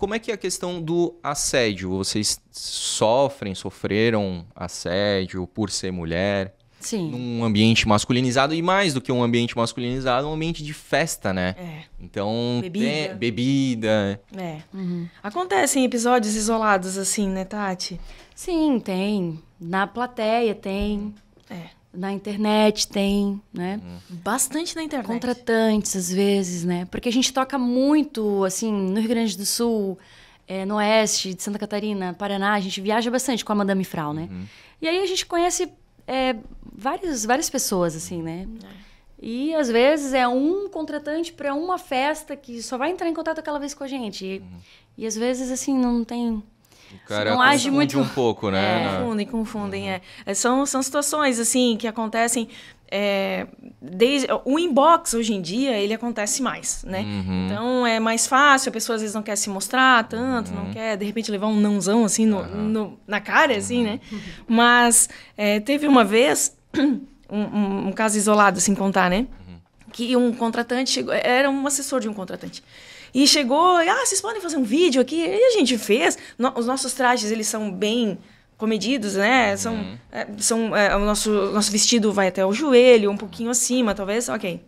Como é que é a questão do assédio? Vocês sofrem, sofreram assédio por ser mulher? Sim. Num ambiente masculinizado e mais do que um ambiente masculinizado, um ambiente de festa, né? É. Então, bebida. bebida. É. Uhum. Acontecem episódios isolados assim, né, Tati? Sim, tem. Na plateia tem. É. Na internet tem, né? Uhum. Bastante na internet. Contratantes, às vezes, né? Porque a gente toca muito, assim, no Rio Grande do Sul, é, no Oeste, de Santa Catarina, Paraná. A gente viaja bastante com a Madame Frau, né? Uhum. E aí a gente conhece é, eh, várias, várias pessoas, assim, né? É. E às vezes é um contratante para uma festa que só vai entrar em contato aquela vez com a gente. uhum. e às vezes, assim, não tem o cara não age muito um pouco, né? É, né? confundem, confundem. Uhum. É. São, são situações assim que acontecem. É, desde, o inbox hoje em dia ele acontece mais, né? Uhum. Então é mais fácil, a pessoa às vezes não quer se mostrar tanto, uhum. não quer de repente levar um nãozão assim no, no na cara, assim, uhum. né? Mas é, teve uma vez um, um, caso isolado, assim contar, né? Uhum. Que um contratante chegou, era um assessor de um contratante. E chegou, ah, vocês podem fazer um vídeo aqui? E a gente fez. No, os nossos trajes, eles são bem comedidos, né? São, uhum. é, são é, o nosso, nosso vestido vai até o joelho, um pouquinho acima, talvez. Ok.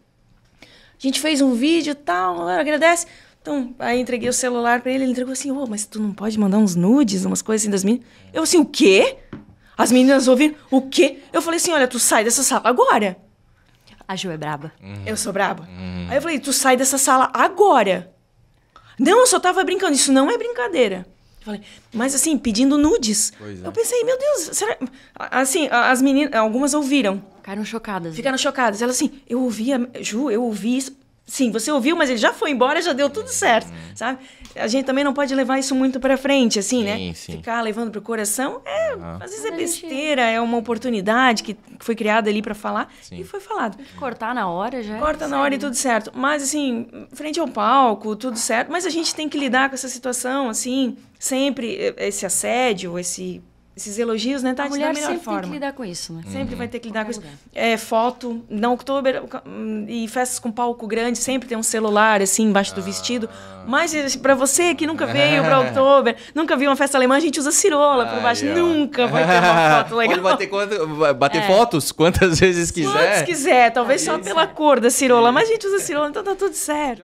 A gente fez um vídeo tal, agradece. Então, aí entreguei o celular para ele, ele entregou assim, ô, oh, mas tu não pode mandar uns nudes, umas coisas assim das meninas? Eu assim, o quê? As meninas ouviram, o quê? Eu falei assim, olha, tu sai dessa sala agora. A Ju é braba. Uhum. Eu sou braba. Uhum. Aí eu falei, tu sai dessa sala agora. Não, eu só tava brincando. Isso não é brincadeira. Eu falei, mas assim, pedindo nudes. É. Eu pensei, meu Deus, será. Assim, as meninas, algumas ouviram. Ficaram chocadas. Né? Ficaram né? chocadas. Elas assim, eu ouvi, Ju, eu ouvi isso. Sim, você ouviu, mas ele já foi embora, já deu tudo certo, uhum. sabe? A gente também não pode levar isso muito para frente, assim, né? sim, né? Sim. Ficar levando pro coração é, uhum. às vezes é besteira, é uma oportunidade que foi criada ali para falar sim. e foi falado. Cortar na hora já. Corta é na hora e tudo certo. Mas assim, frente ao palco, tudo certo, mas a gente tem que lidar com essa situação assim, sempre eh, esse assédio, esse esses elogios, né? Tá a mulher da melhor sempre forma. tem que lidar com isso, né? Sempre uhum. vai ter que lidar com isso. É, foto, não Oktober hum, e festas com palco grande, sempre tem um celular assim embaixo ah. do vestido. Mas para você que nunca veio para Oktober, nunca viu uma festa alemã, a gente usa cirola por baixo, nunca vai ter uma foto legal. Pode bater, quanto, bater é. fotos quantas vezes quiser. Quantas quiser, talvez só pela é. cor da cirola, mas a gente usa cirola, então tá tudo certo.